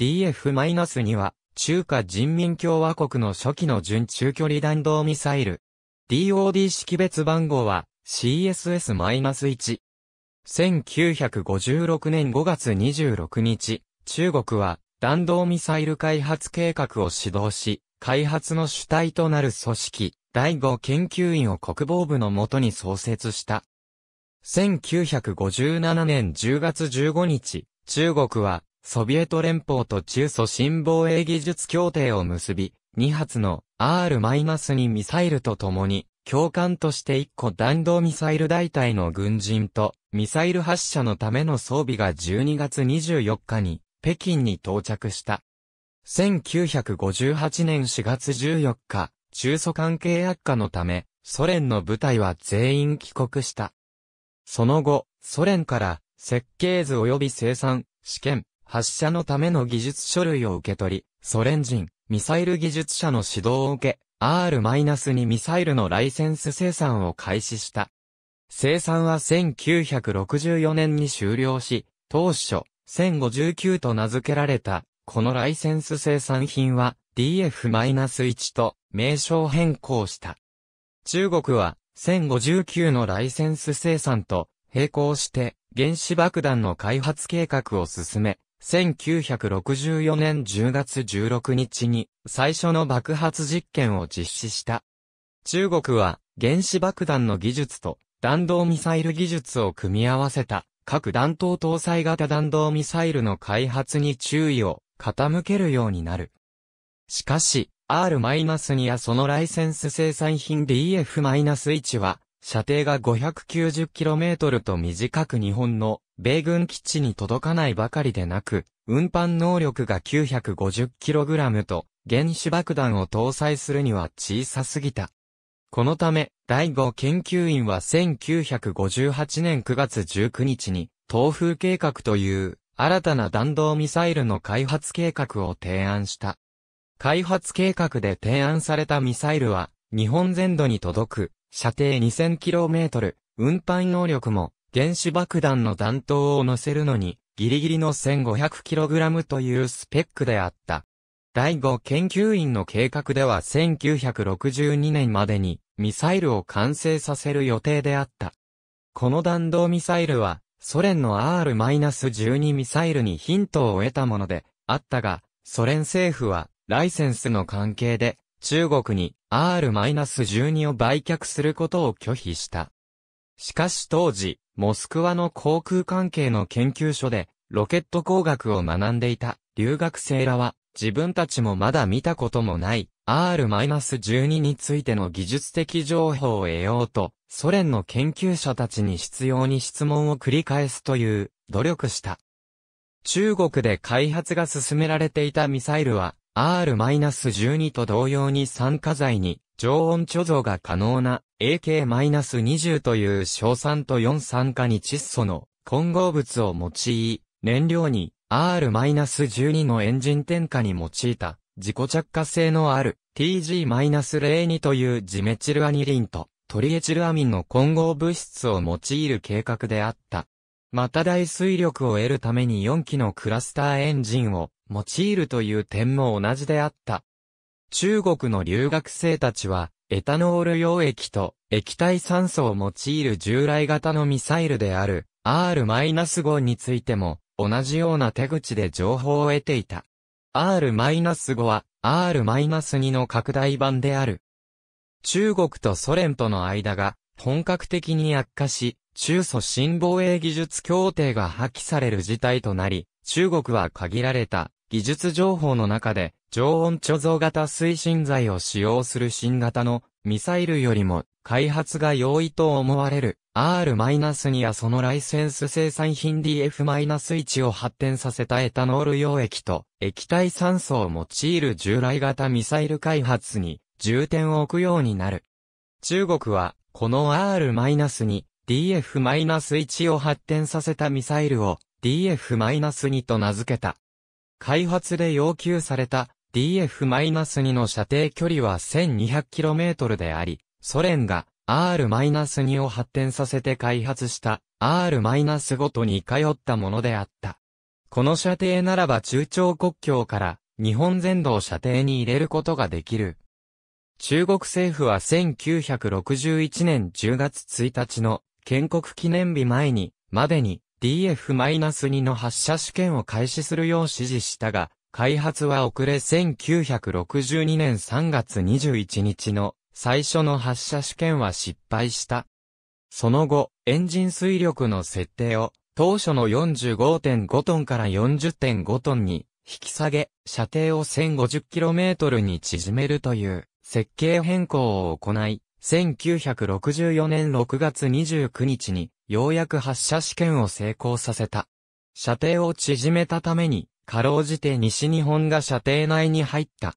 DF-2 は、中華人民共和国の初期の準中距離弾道ミサイル。DOD 識別番号は CSS-1。1956年5月26日、中国は弾道ミサイル開発計画を指導し、開発の主体となる組織、第5研究員を国防部のもとに創設した。1957年10月15日、中国はソビエト連邦と中ソ新防衛技術協定を結び、2発の R-2 ミサイルと共に、教官として1個弾道ミサイル大隊の軍人と、ミサイル発射のための装備が12月24日に、北京に到着した。1958年4月14日、中ソ関係悪化のため、ソ連の部隊は全員帰国した。その後、ソ連から、設計図及び生産、試験、発射のための技術書類を受け取り、ソ連人、ミサイル技術者の指導を受け、R-2 ミサイルのライセンス生産を開始した。生産は1964年に終了し、当初、1059と名付けられた、このライセンス生産品は DF-1 と名称変更した。中国は1059のライセンス生産と並行して原子爆弾の開発計画を進め、1964年10月16日に最初の爆発実験を実施した。中国は原子爆弾の技術と弾道ミサイル技術を組み合わせた核弾頭搭載型弾道ミサイルの開発に注意を傾けるようになる。しかし、R- 2やそのライセンス生産品 DF-1 は射程が 590km と短く日本の米軍基地に届かないばかりでなく、運搬能力が 950kg と原子爆弾を搭載するには小さすぎた。このため、第5研究員は1958年9月19日に、東風計画という新たな弾道ミサイルの開発計画を提案した。開発計画で提案されたミサイルは、日本全土に届く射程 2000km、運搬能力も、原子爆弾の弾頭を乗せるのに、ギリギリの 1500kg というスペックであった。第5研究員の計画では1962年までにミサイルを完成させる予定であった。この弾道ミサイルはソ連の R-12 ミサイルにヒントを得たものであったが、ソ連政府はライセンスの関係で中国に R-12 を売却することを拒否した。しかし当時、モスクワの航空関係の研究所で、ロケット工学を学んでいた留学生らは、自分たちもまだ見たこともない R-12 についての技術的情報を得ようと、ソ連の研究者たちに必要に質問を繰り返すという努力した。中国で開発が進められていたミサイルは、R-12 と同様に酸化剤に常温貯蔵が可能な AK-20 という硝酸と4酸化に窒素の混合物を用い、燃料に R-12 のエンジン添加に用いた自己着火性のある TG-02 というジメチルアニリンとトリエチルアミンの混合物質を用いる計画であった。また大水力を得るために4機のクラスターエンジンを用いるという点も同じであった。中国の留学生たちは、エタノール溶液と液体酸素を用いる従来型のミサイルである R-5 についても同じような手口で情報を得ていた。R-5 は R-2 の拡大版である。中国とソ連との間が本格的に悪化し、中ソ新防衛技術協定が破棄される事態となり、中国は限られた技術情報の中で、常温貯蔵型推進剤を使用する新型のミサイルよりも開発が容易と思われる R- やそのライセンス生産品 DF-1 を発展させたエタノール溶液と液体酸素を用いる従来型ミサイル開発に重点を置くようになる。中国はこの R-2 DF-1 を発展させたミサイルを DF-2 と名付けた。開発で要求された DF-2 の射程距離は 1200km であり、ソ連が R-2 を発展させて開発した R-5 と似通ったものであった。この射程ならば中朝国境から日本全土を射程に入れることができる。中国政府は1961年10月1日の建国記念日前に、までに DF-2 の発射試験を開始するよう指示したが、開発は遅れ1962年3月21日の最初の発射試験は失敗した。その後、エンジン水力の設定を当初の45.5トンから40.5トンに引き下げ、射程を 1050km に縮めるという設計変更を行い、1964年6月29日にようやく発射試験を成功させた。射程を縮めたために、かろうじて西日本が射程内に入った。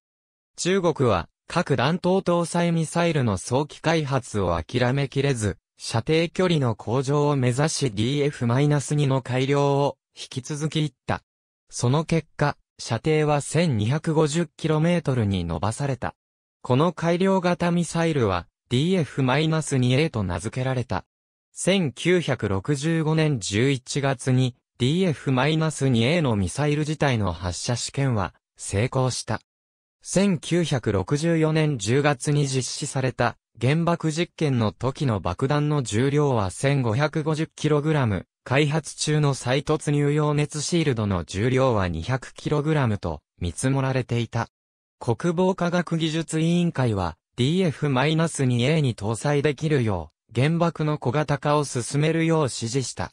中国は、各弾頭搭載ミサイルの早期開発を諦めきれず、射程距離の向上を目指し DF-2 の改良を引き続きいった。その結果、射程は 1250km に伸ばされた。この改良型ミサイルは DF-2A と名付けられた。1965年11月に DF-2A のミサイル自体の発射試験は成功した。1964年10月に実施された原爆実験の時の爆弾の重量は 1550kg、開発中の再突入用熱シールドの重量は 200kg と見積もられていた。国防科学技術委員会は DF-2A に搭載できるよう原爆の小型化を進めるよう指示した。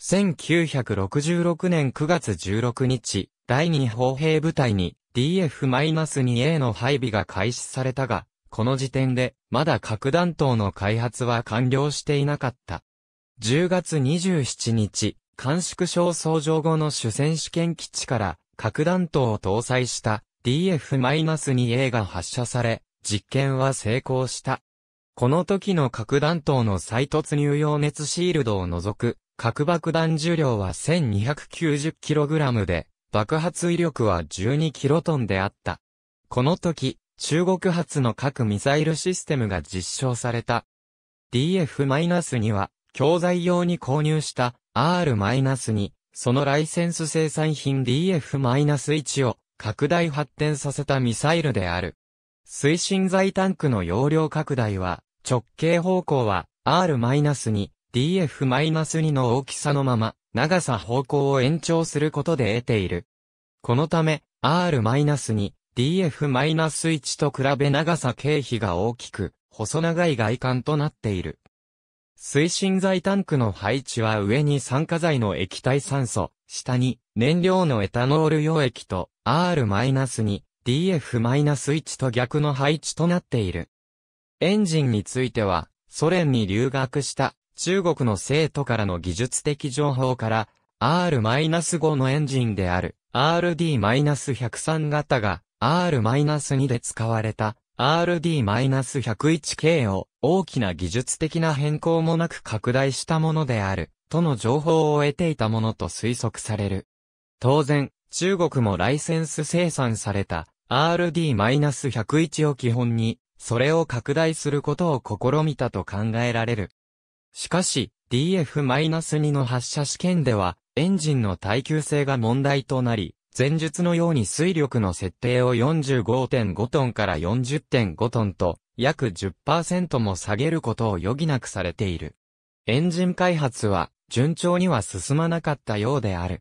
1966年9月16日、第2砲兵部隊に DF-2A の配備が開始されたが、この時点でまだ核弾頭の開発は完了していなかった。10月27日、監縮小操上後の主戦試験基地から核弾頭を搭載した DF-2A が発射され、実験は成功した。この時の核弾頭の再突入用熱シールドを除く、核爆弾重量は 1290kg で、爆発威力は 12kt であった。この時、中国発の核ミサイルシステムが実証された。DF-2 は、教材用に購入した R-2、そのライセンス生産品 DF-1 を拡大発展させたミサイルである。推進剤タンクの容量拡大は、直径方向は R-2、DF-2 の大きさのまま、長さ方向を延長することで得ている。このため、R-2、DF-1 と比べ長さ経費が大きく、細長い外観となっている。推進剤タンクの配置は上に酸化剤の液体酸素、下に燃料のエタノール溶液と R-2、DF-1 と逆の配置となっている。エンジンについては、ソ連に留学した中国の生徒からの技術的情報から、R-5 のエンジンである RD-103 型が R-2 で使われた RD-101 系を大きな技術的な変更もなく拡大したものであるとの情報を得ていたものと推測される。当然、中国もライセンス生産された RD-101 を基本にそれを拡大することを試みたと考えられる。しかし、DF-2 の発射試験では、エンジンの耐久性が問題となり、前述のように水力の設定を45.5トンから40.5トンと、約10%も下げることを余儀なくされている。エンジン開発は、順調には進まなかったようである。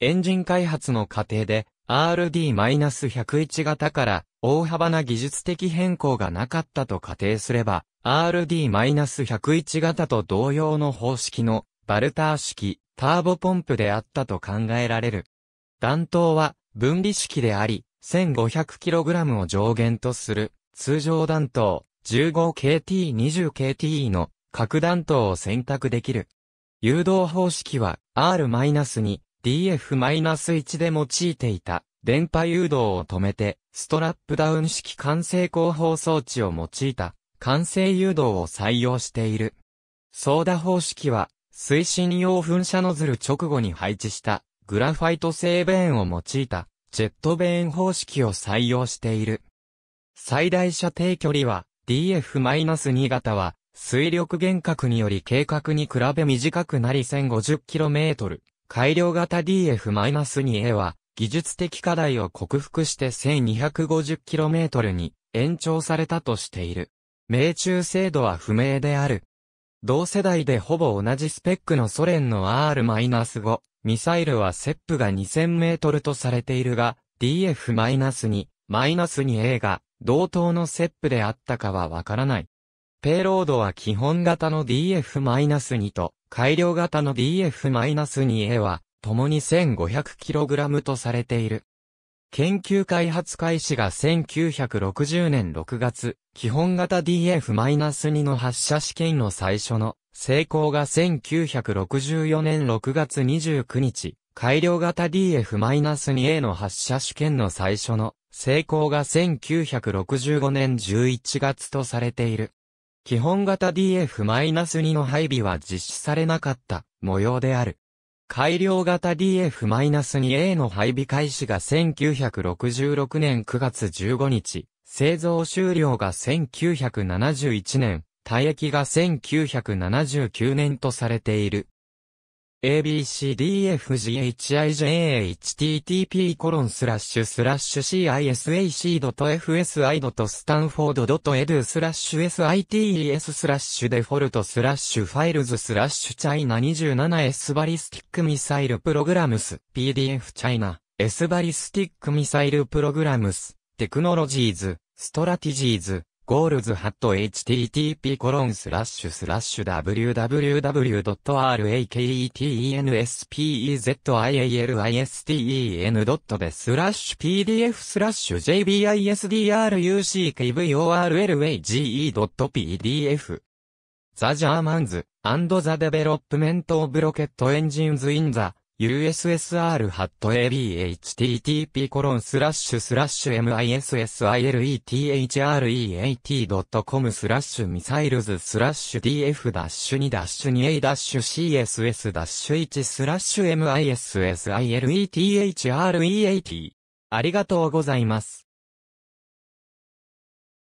エンジン開発の過程で、RD-101 型から大幅な技術的変更がなかったと仮定すれば、RD-101 型と同様の方式のバルター式ターボポンプであったと考えられる。弾頭は分離式であり、1500kg を上限とする通常弾頭 15KT20KT の核弾頭を選択できる。誘導方式は R-2DF-1 で用いていた。電波誘導を止めて、ストラップダウン式完成広報装置を用いた、完成誘導を採用している。ソーダ方式は、推進用噴射ノズル直後に配置した、グラファイト製ベーンを用いた、ジェットベーン方式を採用している。最大射程距離は、DF-2 型は、水力減格により計画に比べ短くなり 1050km。改良型 DF-2A は技術的課題を克服して 1250km に延長されたとしている。命中精度は不明である。同世代でほぼ同じスペックのソ連の R-5 ミサイルはセップが2000メートルとされているが、DF-2、-2A が同等のセップであったかはわからない。ペイロードは基本型の DF-2 と改良型の DF-2A は共に 1500kg とされている。研究開発開始が1960年6月、基本型 DF-2 の発射試験の最初の成功が1964年6月29日、改良型 DF-2A の発射試験の最初の成功が1965年11月とされている。基本型 DF-2 の配備は実施されなかった模様である。改良型 DF-2A の配備開始が1966年9月15日、製造終了が1971年、退役が1979年とされている。a b c d f g h i s h i s h i s h i s h i s h i s i s h i s h i s h i s h i s h i s i t h s d e f a u l t f i l e s c h i n a 2 7 s b a s h i s t i c m i s s i l e p r o g r a m s pdf c h i n a s b a s h i s t i c m i s s i l e p r o g r a m s t e c h n o l o g i e s s t r a t e g i e s ゴールズハット http コロンスラッシュスラッシュ www.raketenspezialisten. でスラッシュ pdf スラッシュ j b i s d r u c v o r l a g e p d f The Germans and the Development of Rocket Engines in the ussr.abhttp://missile.com スラッシュミサイルズスラッシュ df-2-2a-css-1 m i s s i l e t h r e a t ありがとうございます。